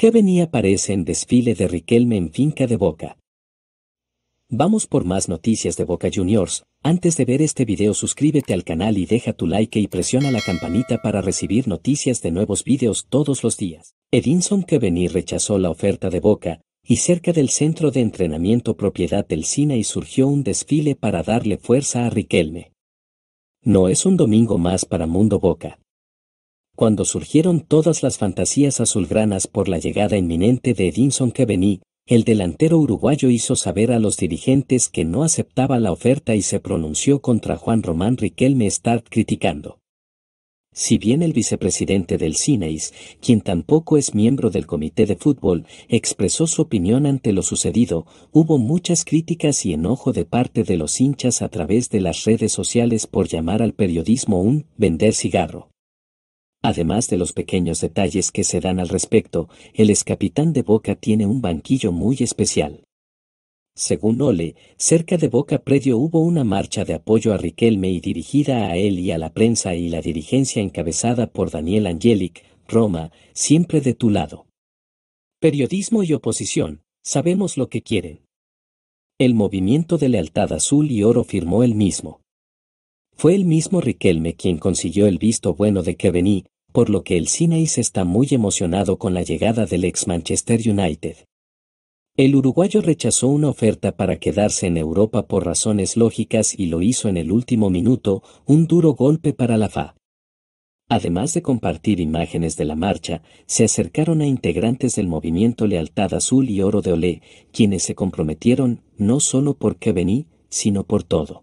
Kevin venía aparece en desfile de Riquelme en finca de Boca. Vamos por más noticias de Boca Juniors, antes de ver este video suscríbete al canal y deja tu like y presiona la campanita para recibir noticias de nuevos videos todos los días. Edinson Keveni rechazó la oferta de Boca, y cerca del centro de entrenamiento propiedad del Cine y surgió un desfile para darle fuerza a Riquelme. No es un domingo más para Mundo Boca. Cuando surgieron todas las fantasías azulgranas por la llegada inminente de Edinson Cavani, el delantero uruguayo hizo saber a los dirigentes que no aceptaba la oferta y se pronunció contra Juan Román Riquelme Start criticando. Si bien el vicepresidente del CINEIS, quien tampoco es miembro del comité de fútbol, expresó su opinión ante lo sucedido, hubo muchas críticas y enojo de parte de los hinchas a través de las redes sociales por llamar al periodismo un vender cigarro. Además de los pequeños detalles que se dan al respecto, el ex capitán de Boca tiene un banquillo muy especial. Según Ole, cerca de Boca Predio hubo una marcha de apoyo a Riquelme y dirigida a él y a la prensa y la dirigencia encabezada por Daniel Angelic, Roma, siempre de tu lado. Periodismo y oposición, sabemos lo que quieren. El movimiento de lealtad azul y oro firmó el mismo. Fue el mismo Riquelme quien consiguió el visto bueno de Kevení, por lo que el Cineis está muy emocionado con la llegada del ex Manchester United. El uruguayo rechazó una oferta para quedarse en Europa por razones lógicas y lo hizo en el último minuto, un duro golpe para la FA. Además de compartir imágenes de la marcha, se acercaron a integrantes del movimiento Lealtad Azul y Oro de Olé, quienes se comprometieron no solo por qué sino por todo.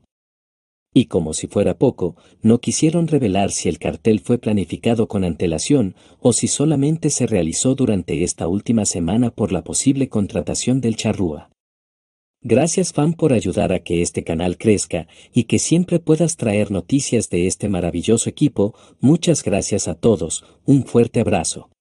Y como si fuera poco, no quisieron revelar si el cartel fue planificado con antelación o si solamente se realizó durante esta última semana por la posible contratación del charrúa. Gracias Fan por ayudar a que este canal crezca y que siempre puedas traer noticias de este maravilloso equipo. Muchas gracias a todos, un fuerte abrazo.